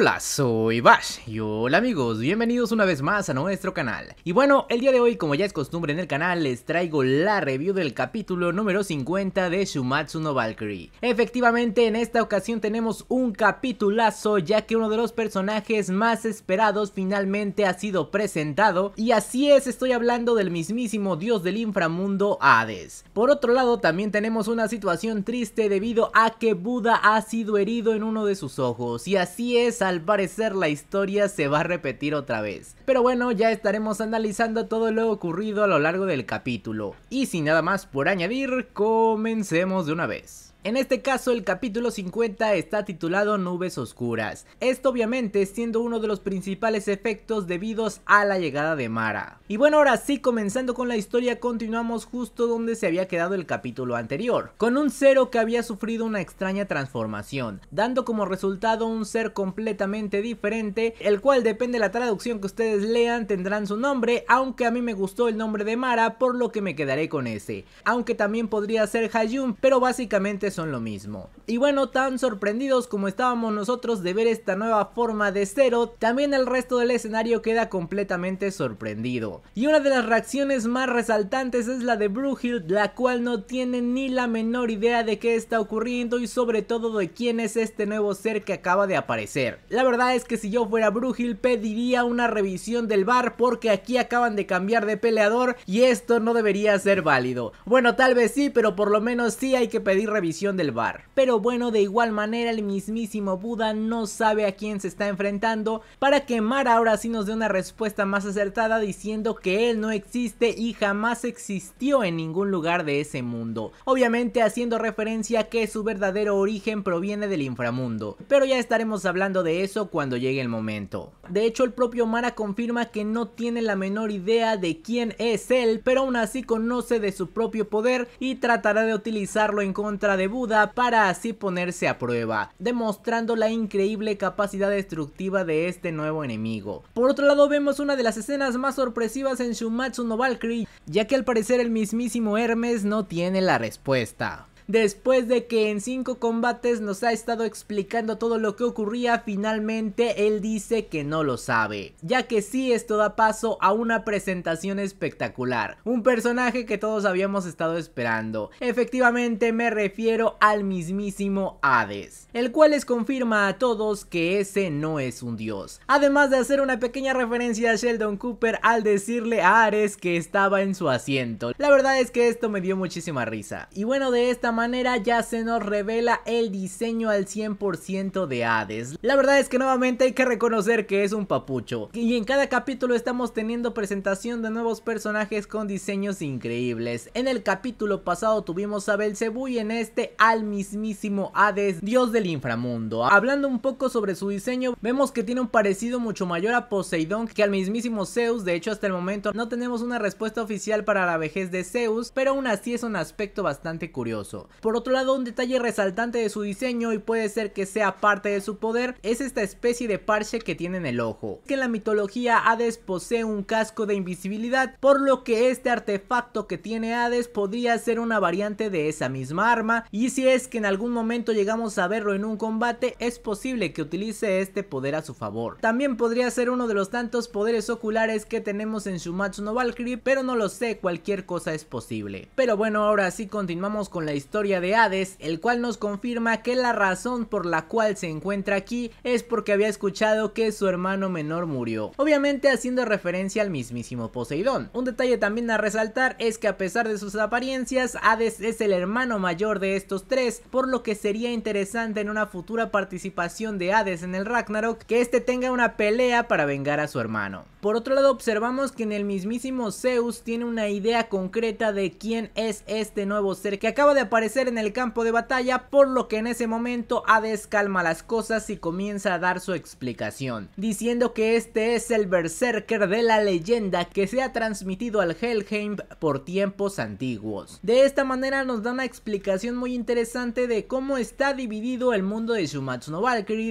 Hola, soy Bash y hola amigos, bienvenidos una vez más a nuestro canal. Y bueno, el día de hoy como ya es costumbre en el canal les traigo la review del capítulo número 50 de Shumatsu no Valkyrie. Efectivamente en esta ocasión tenemos un capitulazo ya que uno de los personajes más esperados finalmente ha sido presentado y así es, estoy hablando del mismísimo dios del inframundo Hades. Por otro lado también tenemos una situación triste debido a que Buda ha sido herido en uno de sus ojos y así es al parecer la historia se va a repetir otra vez. Pero bueno, ya estaremos analizando todo lo ocurrido a lo largo del capítulo. Y sin nada más por añadir, comencemos de una vez. En este caso el capítulo 50 está titulado Nubes Oscuras, esto obviamente siendo uno de los principales efectos debidos a la llegada de Mara. Y bueno ahora sí comenzando con la historia continuamos justo donde se había quedado el capítulo anterior, con un cero que había sufrido una extraña transformación, dando como resultado un ser completamente diferente, el cual depende de la traducción que ustedes lean tendrán su nombre, aunque a mí me gustó el nombre de Mara por lo que me quedaré con ese, aunque también podría ser Hayun pero básicamente es lo mismo. Y bueno, tan sorprendidos como estábamos nosotros de ver esta nueva forma de cero, también el resto del escenario queda completamente sorprendido. Y una de las reacciones más resaltantes es la de Brughild, la cual no tiene ni la menor idea de qué está ocurriendo y sobre todo de quién es este nuevo ser que acaba de aparecer. La verdad es que si yo fuera Brughild pediría una revisión del bar porque aquí acaban de cambiar de peleador y esto no debería ser válido. Bueno, tal vez sí, pero por lo menos sí hay que pedir revisión del bar, Pero bueno, de igual manera el mismísimo Buda no sabe a quién se está enfrentando para que Mara ahora sí nos dé una respuesta más acertada diciendo que él no existe y jamás existió en ningún lugar de ese mundo. Obviamente haciendo referencia a que su verdadero origen proviene del inframundo, pero ya estaremos hablando de eso cuando llegue el momento. De hecho el propio Mara confirma que no tiene la menor idea de quién es él, pero aún así conoce de su propio poder y tratará de utilizarlo en contra de Buda para así ponerse a prueba, demostrando la increíble capacidad destructiva de este nuevo enemigo. Por otro lado vemos una de las escenas más sorpresivas en Shumatsu no Valkyrie, ya que al parecer el mismísimo Hermes no tiene la respuesta después de que en cinco combates nos ha estado explicando todo lo que ocurría, finalmente él dice que no lo sabe, ya que sí esto da paso a una presentación espectacular, un personaje que todos habíamos estado esperando, efectivamente me refiero al mismísimo Hades, el cual les confirma a todos que ese no es un dios, además de hacer una pequeña referencia a Sheldon Cooper al decirle a Ares que estaba en su asiento, la verdad es que esto me dio muchísima risa, y bueno de esta manera manera ya se nos revela el diseño al 100% de Hades. La verdad es que nuevamente hay que reconocer que es un papucho. Y en cada capítulo estamos teniendo presentación de nuevos personajes con diseños increíbles. En el capítulo pasado tuvimos a Belcebú y en este al mismísimo Hades, dios del inframundo. Hablando un poco sobre su diseño, vemos que tiene un parecido mucho mayor a Poseidón que al mismísimo Zeus. De hecho, hasta el momento no tenemos una respuesta oficial para la vejez de Zeus, pero aún así es un aspecto bastante curioso. Por otro lado, un detalle resaltante de su diseño y puede ser que sea parte de su poder es esta especie de parche que tiene en el ojo. Que en la mitología Hades posee un casco de invisibilidad, por lo que este artefacto que tiene Hades podría ser una variante de esa misma arma y si es que en algún momento llegamos a verlo en un combate es posible que utilice este poder a su favor. También podría ser uno de los tantos poderes oculares que tenemos en Shumatsu no Valkyrie, pero no lo sé, cualquier cosa es posible. Pero bueno, ahora sí continuamos con la historia de Hades, el cual nos confirma que la razón por la cual se encuentra aquí es porque había escuchado que su hermano menor murió, obviamente haciendo referencia al mismísimo Poseidón. Un detalle también a resaltar es que a pesar de sus apariencias, Hades es el hermano mayor de estos tres, por lo que sería interesante en una futura participación de Hades en el Ragnarok que este tenga una pelea para vengar a su hermano. Por otro lado, observamos que en el mismísimo Zeus tiene una idea concreta de quién es este nuevo ser que acaba de aparecer en el campo de batalla, por lo que en ese momento Hades calma las cosas y comienza a dar su explicación, diciendo que este es el berserker de la leyenda que se ha transmitido al Helheim por tiempos antiguos. De esta manera nos da una explicación muy interesante de cómo está dividido el mundo de Shumatsu no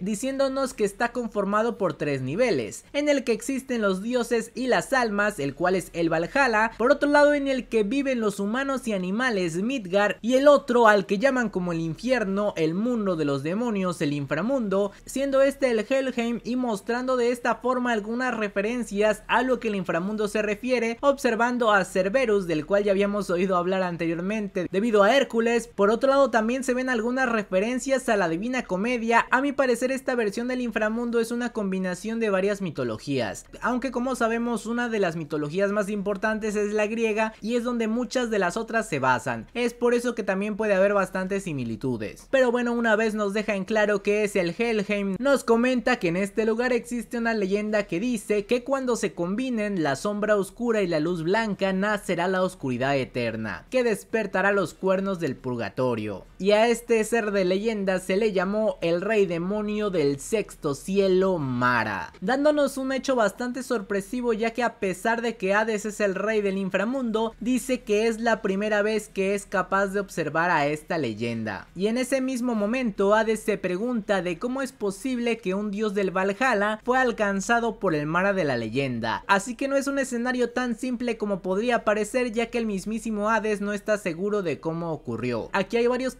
diciéndonos que está conformado por tres niveles, en el que existen los los dioses y las almas, el cual es el Valhalla, por otro lado en el que viven los humanos y animales Midgar y el otro al que llaman como el infierno, el mundo de los demonios, el inframundo, siendo este el Helheim y mostrando de esta forma algunas referencias a lo que el inframundo se refiere, observando a Cerberus del cual ya habíamos oído hablar anteriormente debido a Hércules, por otro lado también se ven algunas referencias a la Divina Comedia, a mi parecer esta versión del inframundo es una combinación de varias mitologías, aunque como sabemos una de las mitologías más importantes es la griega y es donde muchas de las otras se basan, es por eso que también puede haber bastantes similitudes. Pero bueno, una vez nos deja en claro que es el Helheim, nos comenta que en este lugar existe una leyenda que dice que cuando se combinen la sombra oscura y la luz blanca nacerá la oscuridad eterna, que despertará los cuernos del purgatorio y a este ser de leyenda se le llamó el rey demonio del sexto cielo Mara, dándonos un hecho bastante sorpresivo ya que a pesar de que Hades es el rey del inframundo, dice que es la primera vez que es capaz de observar a esta leyenda. Y en ese mismo momento Hades se pregunta de cómo es posible que un dios del Valhalla fue alcanzado por el Mara de la leyenda, así que no es un escenario tan simple como podría parecer ya que el mismísimo Hades no está seguro de cómo ocurrió. Aquí hay varios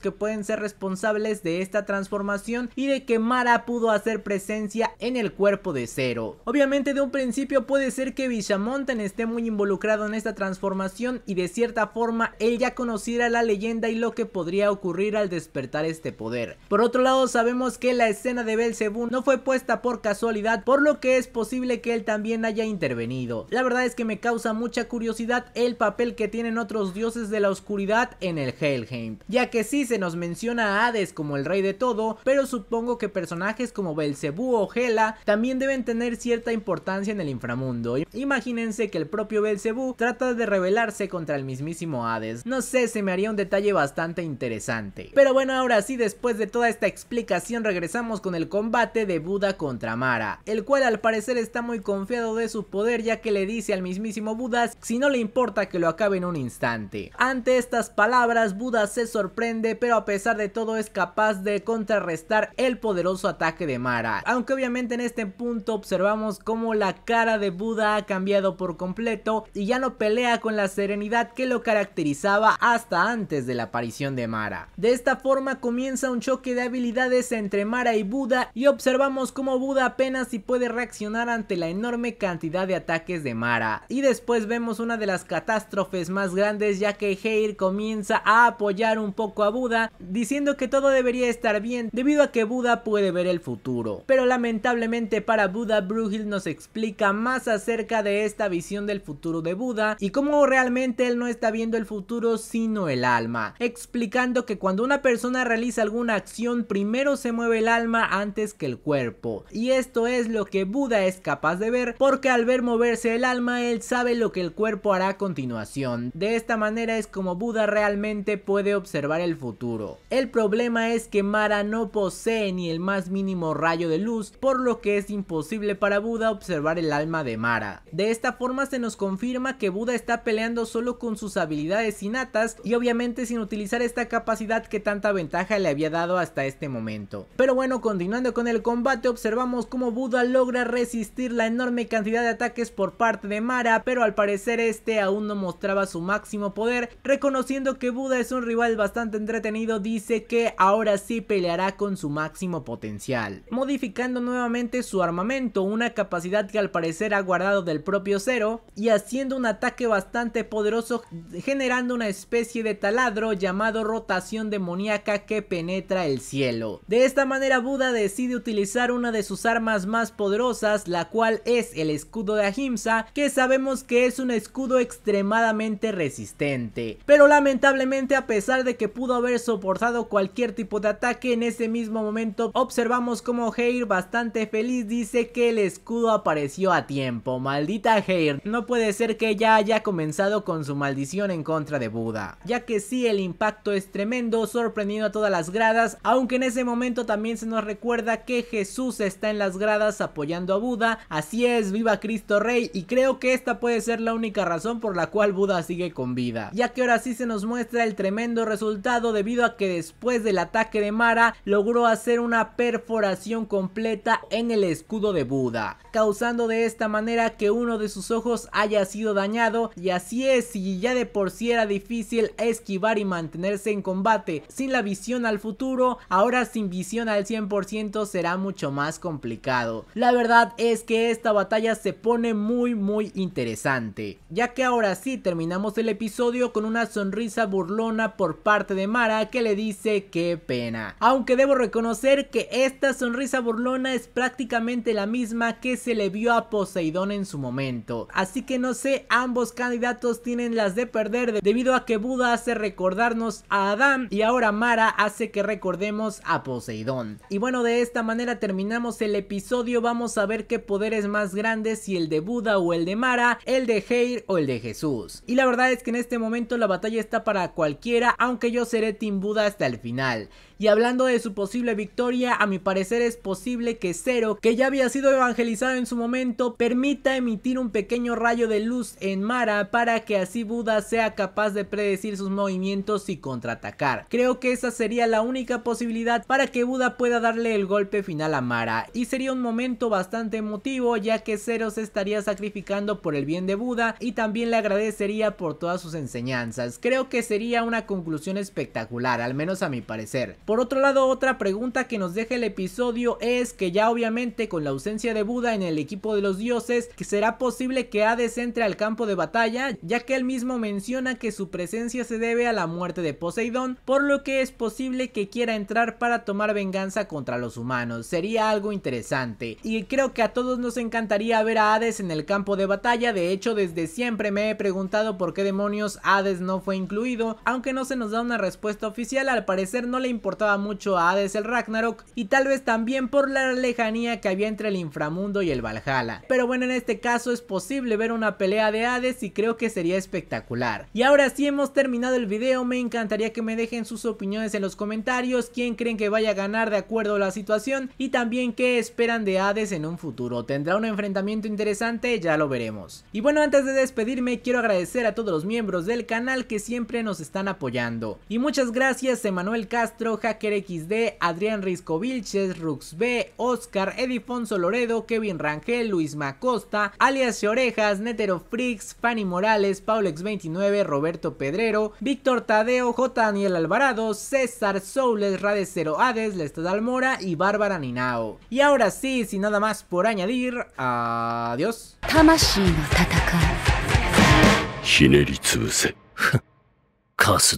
que pueden ser responsables de esta transformación y de que Mara pudo hacer presencia en el cuerpo de Cero. Obviamente de un principio puede ser que Villamonten esté muy involucrado en esta transformación y de cierta forma él ya conociera la leyenda y lo que podría ocurrir al despertar este poder. Por otro lado sabemos que la escena de Belzebú no fue puesta por casualidad por lo que es posible que él también haya intervenido. La verdad es que me causa mucha curiosidad el papel que tienen otros dioses de la oscuridad en el Hellheim, Ya que sí se nos menciona a Hades como el rey de todo, pero supongo que personajes como Belcebú o Hela también deben tener cierta importancia en el inframundo. Imagínense que el propio Belcebú trata de rebelarse contra el mismísimo Hades. No sé, se me haría un detalle bastante interesante. Pero bueno, ahora sí, después de toda esta explicación regresamos con el combate de Buda contra Mara, el cual al parecer está muy confiado de su poder ya que le dice al mismísimo Buda si no le importa que lo acabe en un instante. Ante estas palabras, Buda se sorprende pero a pesar de todo es capaz de contrarrestar el poderoso ataque de Mara. Aunque obviamente en este punto observamos cómo la cara de Buda ha cambiado por completo y ya no pelea con la serenidad que lo caracterizaba hasta antes de la aparición de Mara. De esta forma comienza un choque de habilidades entre Mara y Buda y observamos cómo Buda apenas si puede reaccionar ante la enorme cantidad de ataques de Mara. Y después vemos una de las catástrofes más grandes ya que Heir comienza a apoyar un poco a Buda diciendo que todo debería estar bien debido a que Buda puede ver el futuro. Pero lamentablemente para Buda, Brugil nos explica más acerca de esta visión del futuro de Buda y cómo realmente él no está viendo el futuro sino el alma, explicando que cuando una persona realiza alguna acción primero se mueve el alma antes que el cuerpo y esto es lo que Buda es capaz de ver porque al ver moverse el alma él sabe lo que el cuerpo hará a continuación. De esta manera es como Buda realmente puede observar el futuro. El problema es que Mara no posee ni el más mínimo rayo de luz, por lo que es imposible para Buda observar el alma de Mara. De esta forma se nos confirma que Buda está peleando solo con sus habilidades innatas y obviamente sin utilizar esta capacidad que tanta ventaja le había dado hasta este momento. Pero bueno, continuando con el combate observamos cómo Buda logra resistir la enorme cantidad de ataques por parte de Mara, pero al parecer este aún no mostraba su máximo poder, reconociendo que Buda es un rival bastante entretenido, dice que ahora sí peleará con su máximo potencial, modificando nuevamente su armamento, una capacidad que al parecer ha guardado del propio cero y haciendo un ataque bastante poderoso generando una especie de taladro llamado rotación demoníaca que penetra el cielo. De esta manera Buda decide utilizar una de sus armas más poderosas, la cual es el escudo de Ahimsa, que sabemos que es un escudo extremadamente resistente. Pero lamentablemente a pesar de que que pudo haber soportado cualquier tipo de ataque en ese mismo momento observamos como Heir bastante feliz dice que el escudo apareció a tiempo maldita Heir no puede ser que ya haya comenzado con su maldición en contra de Buda ya que sí el impacto es tremendo sorprendiendo a todas las gradas aunque en ese momento también se nos recuerda que Jesús está en las gradas apoyando a Buda así es viva Cristo Rey y creo que esta puede ser la única razón por la cual Buda sigue con vida ya que ahora sí se nos muestra el tremendo resultado debido a que después del ataque de Mara logró hacer una perforación completa en el escudo de Buda, causando de esta manera que uno de sus ojos haya sido dañado y así es y ya de por sí era difícil esquivar y mantenerse en combate sin la visión al futuro, ahora sin visión al 100% será mucho más complicado. La verdad es que esta batalla se pone muy muy interesante, ya que ahora sí terminamos el episodio con una sonrisa burlona por parte de Mara que le dice qué pena. Aunque debo reconocer que esta sonrisa burlona es prácticamente la misma que se le vio a Poseidón en su momento. Así que no sé, ambos candidatos tienen las de perder debido a que Buda hace recordarnos a Adán y ahora Mara hace que recordemos a Poseidón. Y bueno, de esta manera terminamos el episodio, vamos a ver qué poder es más grande, si el de Buda o el de Mara, el de Heir o el de Jesús. Y la verdad es que en este momento la batalla está para cualquiera, aunque yo seré Team Buda hasta el final. Y hablando de su posible victoria, a mi parecer es posible que Zero, que ya había sido evangelizado en su momento, permita emitir un pequeño rayo de luz en Mara para que así Buda sea capaz de predecir sus movimientos y contraatacar. Creo que esa sería la única posibilidad para que Buda pueda darle el golpe final a Mara y sería un momento bastante emotivo ya que Zero se estaría sacrificando por el bien de Buda y también le agradecería por todas sus enseñanzas. Creo que sería una conclusión espectacular, al menos a mi parecer. Por otro lado, otra pregunta que nos deja el episodio es que ya obviamente con la ausencia de Buda en el equipo de los dioses, será posible que Hades entre al campo de batalla, ya que él mismo menciona que su presencia se debe a la muerte de Poseidón, por lo que es posible que quiera entrar para tomar venganza contra los humanos. Sería algo interesante. Y creo que a todos nos encantaría ver a Hades en el campo de batalla, de hecho desde siempre me he preguntado por qué demonios Hades no fue incluido, aunque no se nos da una respuesta oficial, al parecer no le importa mucho a Hades el Ragnarok y tal vez también por la lejanía que había entre el inframundo y el Valhalla. Pero bueno, en este caso es posible ver una pelea de Hades y creo que sería espectacular. Y ahora sí hemos terminado el video, me encantaría que me dejen sus opiniones en los comentarios, quién creen que vaya a ganar de acuerdo a la situación y también qué esperan de Hades en un futuro. ¿Tendrá un enfrentamiento interesante? Ya lo veremos. Y bueno, antes de despedirme quiero agradecer a todos los miembros del canal que siempre nos están apoyando. Y muchas gracias Emanuel Castro, Kerexd, XD, Adrián Risco Vilches, Rux B, Oscar, Edifonso Loredo, Kevin Rangel, Luis Macosta, alias Orejas, Netero Fricks, Fanny Morales, Paulex29, Roberto Pedrero, Víctor Tadeo, J. Daniel Alvarado, César Soules, Rade Cero Hades, Lestad Almora y Bárbara Ninao. Y ahora sí, sin nada más por añadir, adiós.